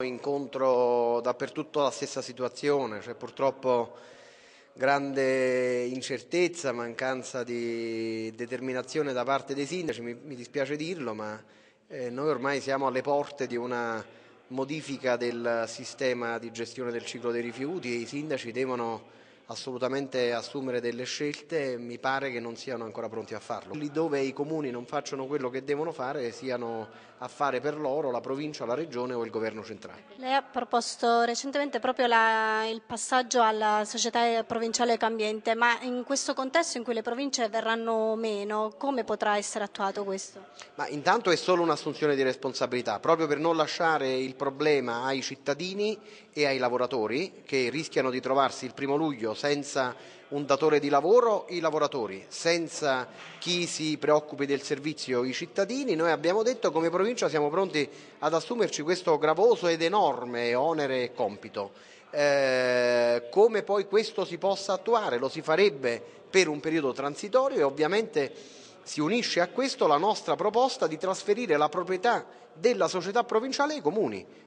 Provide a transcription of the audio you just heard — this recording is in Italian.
Incontro dappertutto la stessa situazione, cioè purtroppo grande incertezza, mancanza di determinazione da parte dei sindaci, mi, mi dispiace dirlo, ma eh, noi ormai siamo alle porte di una modifica del sistema di gestione del ciclo dei rifiuti e i sindaci devono assolutamente assumere delle scelte mi pare che non siano ancora pronti a farlo. Lì dove i comuni non facciano quello che devono fare siano a fare per loro la provincia, la regione o il governo centrale. Lei ha proposto recentemente proprio la, il passaggio alla società provinciale Cambiente, ma in questo contesto in cui le province verranno meno, come potrà essere attuato questo? Ma intanto è solo un'assunzione di responsabilità, proprio per non lasciare il problema ai cittadini e ai lavoratori che rischiano di trovarsi il primo luglio senza un datore di lavoro i lavoratori, senza chi si preoccupi del servizio i cittadini. Noi abbiamo detto come provincia siamo pronti ad assumerci questo gravoso ed enorme onere e compito. Eh, come poi questo si possa attuare? Lo si farebbe per un periodo transitorio e ovviamente si unisce a questo la nostra proposta di trasferire la proprietà della società provinciale ai comuni.